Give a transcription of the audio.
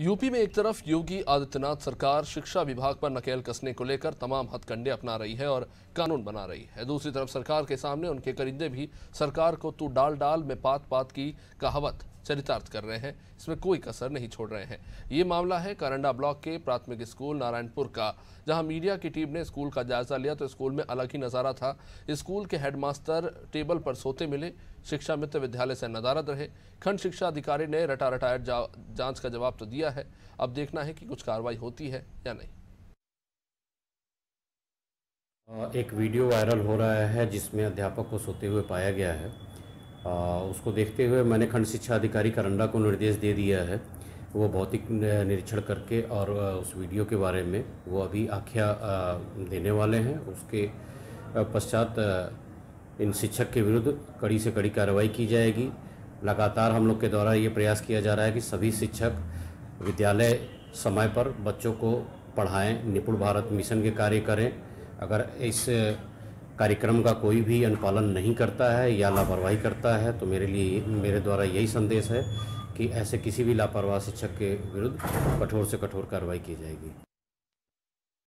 UP में एक तरफ योगी आदित्यनाथ सरकार शिक्षा विभाग पर नकेल कसने को लेकर तमाम हथकंडे अपना रही है और कानून बना रही है दूसरी तरफ सरकार के सामने उनके करिंदे भी सरकार को तू डाल डाल में पात पात की कहावत चरितार्थ कर रहे हैं इसमें कोई कसर नहीं छोड़ रहे हैं ये मामला है करंडा ब्लॉक के प्राथमिक स्कूल नारायणपुर का जहां मीडिया की टीम ने स्कूल का जायजा लिया तो स्कूल में अलग ही नज़ारा था स्कूल के हेडमास्टर टेबल पर सोते मिले शिक्षा मित्र विद्यालय से नदारद रहे खंड शिक्षा अधिकारी ने रटा रटायर जांच का जवाब तो दिया है अब देखना है कि कुछ कार्रवाई होती है या नहीं एक वीडियो वायरल हो रहा है जिसमें अध्यापक को सोते हुए पाया गया है आ, उसको देखते हुए मैंने खंड शिक्षा अधिकारी करंडा को निर्देश दे दिया है वो भौतिक निरीक्षण करके और उस वीडियो के बारे में वो अभी आख्या देने वाले हैं उसके पश्चात इन शिक्षक के विरुद्ध कड़ी से कड़ी कार्रवाई की जाएगी लगातार हम लोग के द्वारा ये प्रयास किया जा रहा है कि सभी शिक्षक विद्यालय समय पर बच्चों को पढ़ाएं निपुण भारत मिशन के कार्य करें अगर इस कार्यक्रम का कोई भी अनुपालन नहीं करता है या लापरवाही करता है तो मेरे लिए मेरे द्वारा यही संदेश है कि ऐसे किसी भी लापरवाह शिक्षक के विरुद्ध कठोर से कठोर कार्रवाई की जाएगी